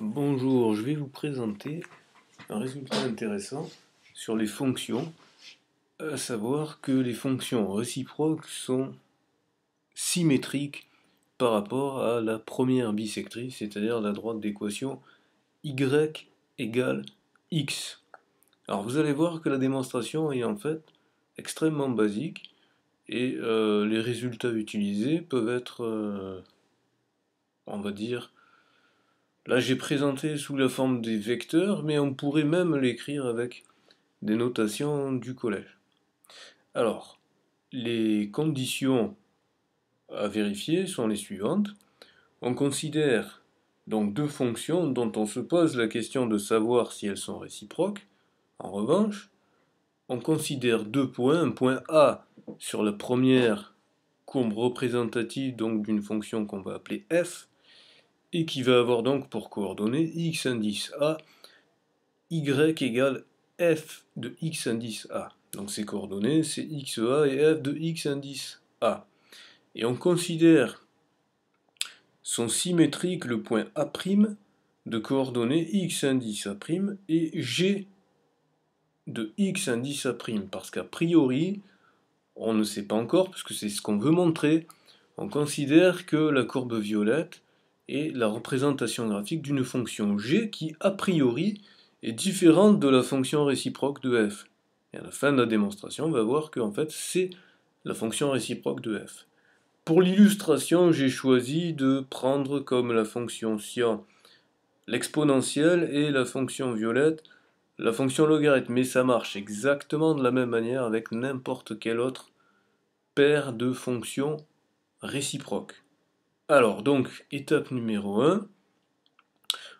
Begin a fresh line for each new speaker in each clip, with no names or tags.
Bonjour, je vais vous présenter un résultat intéressant sur les fonctions, à savoir que les fonctions réciproques sont symétriques par rapport à la première bisectrice, c'est-à-dire la droite d'équation y égale x. Alors vous allez voir que la démonstration est en fait extrêmement basique et euh, les résultats utilisés peuvent être, euh, on va dire, Là, j'ai présenté sous la forme des vecteurs, mais on pourrait même l'écrire avec des notations du collège. Alors, les conditions à vérifier sont les suivantes. On considère donc deux fonctions dont on se pose la question de savoir si elles sont réciproques. En revanche, on considère deux points, un point A sur la première courbe représentative donc d'une fonction qu'on va appeler f, et qui va avoir donc pour coordonnées x indice A, y égale f de x indice A. Donc ces coordonnées, c'est x a et f de x indice A. Et on considère son symétrique le point A' de coordonnées x indice A' et g de x indice A', parce qu'a priori, on ne sait pas encore, parce que c'est ce qu'on veut montrer, on considère que la courbe violette et la représentation graphique d'une fonction g qui, a priori, est différente de la fonction réciproque de f. Et à la fin de la démonstration, on va voir que en fait, c'est la fonction réciproque de f. Pour l'illustration, j'ai choisi de prendre comme la fonction cyan l'exponentielle et la fonction violette la fonction logarithme. Mais ça marche exactement de la même manière avec n'importe quelle autre paire de fonctions réciproques. Alors, donc, étape numéro 1,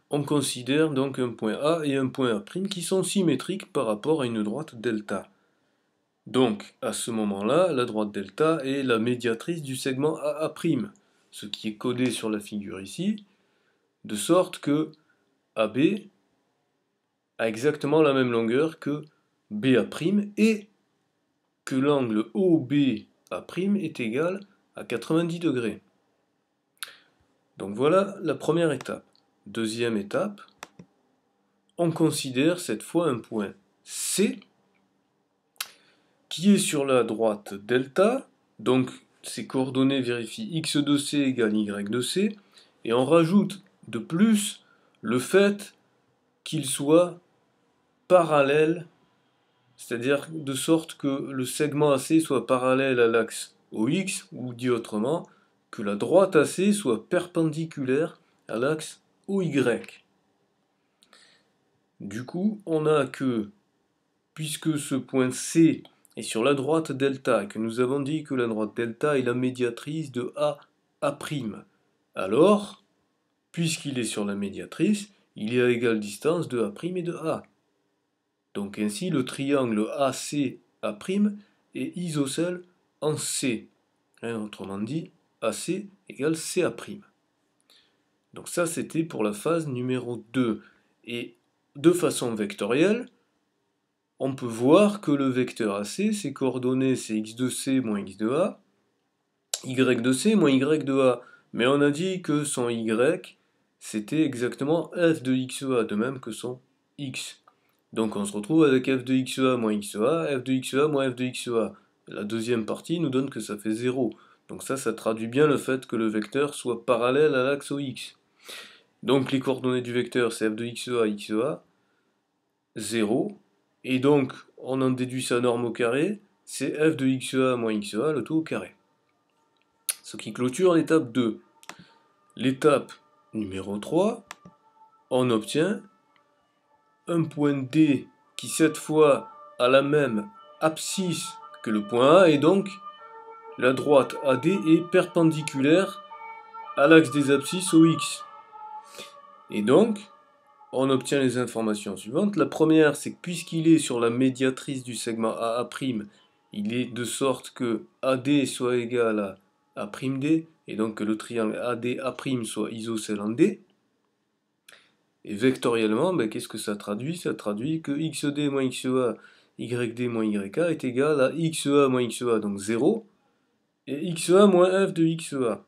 on considère donc un point A et un point A' qui sont symétriques par rapport à une droite delta. Donc, à ce moment-là, la droite delta est la médiatrice du segment AA', ce qui est codé sur la figure ici, de sorte que AB a exactement la même longueur que BA' et que l'angle OBA' est égal à 90 degrés. Donc voilà la première étape. Deuxième étape, on considère cette fois un point C qui est sur la droite delta, donc ces coordonnées vérifient x de c égale y de c, et on rajoute de plus le fait qu'il soit parallèle, c'est-à-dire de sorte que le segment AC soit parallèle à l'axe OX, ou dit autrement, que la droite AC soit perpendiculaire à l'axe OY. Du coup, on a que, puisque ce point C est sur la droite delta, et que nous avons dit que la droite delta est la médiatrice de A A', alors, puisqu'il est sur la médiatrice, il est à égale distance de A' et de A. Donc ainsi, le triangle AC A' est isocèle en C. Hein, autrement dit, AC égale CA'. Donc ça, c'était pour la phase numéro 2. Et de façon vectorielle, on peut voir que le vecteur AC, ses coordonnées, c'est x de c moins x de a, y de c moins y de a. Mais on a dit que son y, c'était exactement f de xa, e de même que son x. Donc on se retrouve avec f de e A moins e A, f de A moins f de A. La deuxième partie nous donne que ça fait 0. Donc ça, ça traduit bien le fait que le vecteur soit parallèle à l'axe OX. Donc les coordonnées du vecteur, c'est f de xa à e a 0. E et donc, on en déduit sa norme au carré, c'est f de x0a e moins x0a, le tout au carré. Ce qui clôture l'étape 2. L'étape numéro 3, on obtient un point D qui cette fois a la même abscisse que le point A et donc la droite AD est perpendiculaire à l'axe des abscisses OX. Et donc, on obtient les informations suivantes. La première, c'est que puisqu'il est sur la médiatrice du segment AA', il est de sorte que AD soit égal à A'D, et donc que le triangle ADA' soit isocèle en D. Et vectoriellement, ben, qu'est-ce que ça traduit Ça traduit que XD moins XEA, YD moins YA est égal à XEA moins XEA, donc 0, et x_a moins f de x_a,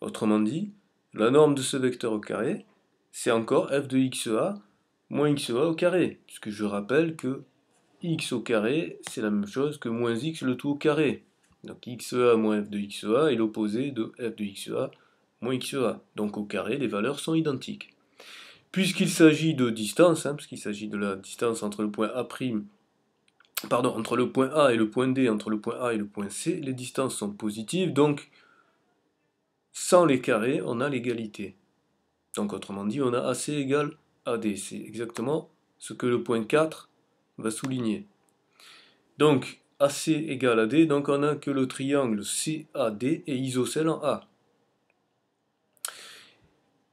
Autrement dit, la norme de ce vecteur au carré, c'est encore f de x_a moins x_a au carré, puisque je rappelle que x au carré, c'est la même chose que moins x le tout au carré. Donc x_a moins f de x_a est l'opposé de f de x_a moins x_a. Donc au carré, les valeurs sont identiques. Puisqu'il s'agit de distance, hein, puisqu'il s'agit de la distance entre le point A' pardon, entre le point A et le point D, entre le point A et le point C, les distances sont positives, donc sans les carrés, on a l'égalité. Donc autrement dit, on a AC égale AD. C'est exactement ce que le point 4 va souligner. Donc AC égale AD, donc on a que le triangle CAD est isocèle en A.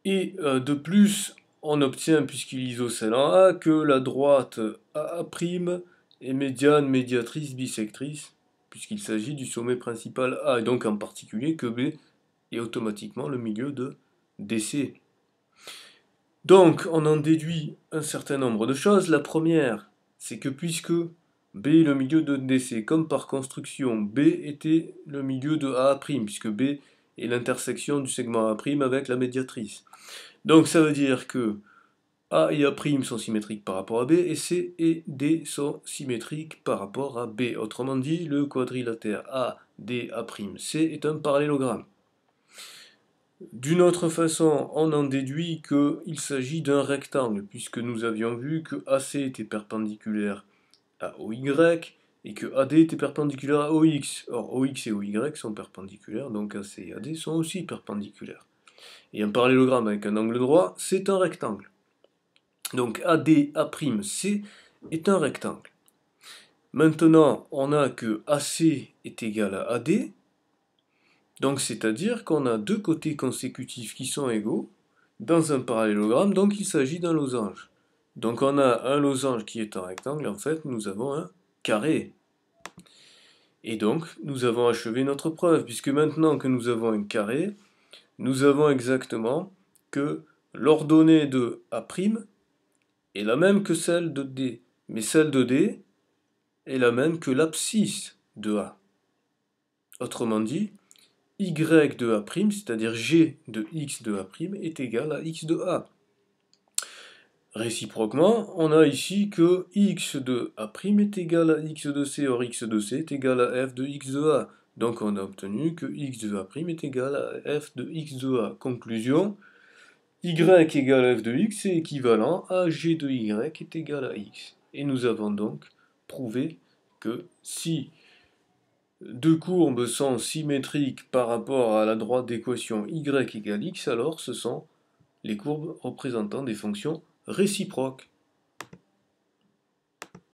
Et euh, de plus, on obtient, puisqu'il est isocèle en A, que la droite A' et médiane, médiatrice, bisectrice, puisqu'il s'agit du sommet principal A, ah, et donc en particulier que B est automatiquement le milieu de DC. Donc, on en déduit un certain nombre de choses. La première, c'est que puisque B est le milieu de DC, comme par construction, B était le milieu de A', puisque B est l'intersection du segment A' avec la médiatrice. Donc, ça veut dire que a et A' sont symétriques par rapport à B, et C et D sont symétriques par rapport à B. Autrement dit, le quadrilatère A, D, A', C est un parallélogramme. D'une autre façon, on en déduit qu'il s'agit d'un rectangle, puisque nous avions vu que AC était perpendiculaire à OY et que AD était perpendiculaire à OX. Or, OX et OY sont perpendiculaires, donc AC et AD sont aussi perpendiculaires. Et un parallélogramme avec un angle droit, c'est un rectangle. Donc C est un rectangle. Maintenant, on a que AC est égal à AD. Donc c'est-à-dire qu'on a deux côtés consécutifs qui sont égaux dans un parallélogramme, donc il s'agit d'un losange. Donc on a un losange qui est un rectangle, en fait nous avons un carré. Et donc nous avons achevé notre preuve, puisque maintenant que nous avons un carré, nous avons exactement que l'ordonnée de A' est la même que celle de D, mais celle de D est la même que l'abscisse de A. Autrement dit, y de A', c'est-à-dire g de x de A', est égal à x de A. Réciproquement, on a ici que x de A' est égal à x de C, or x de C est égal à f de x de A. Donc on a obtenu que x de A' est égal à f de x de A. Conclusion, y égale f de x est équivalent à g de y est égal à x. Et nous avons donc prouvé que si deux courbes sont symétriques par rapport à la droite d'équation y égale x, alors ce sont les courbes représentant des fonctions réciproques.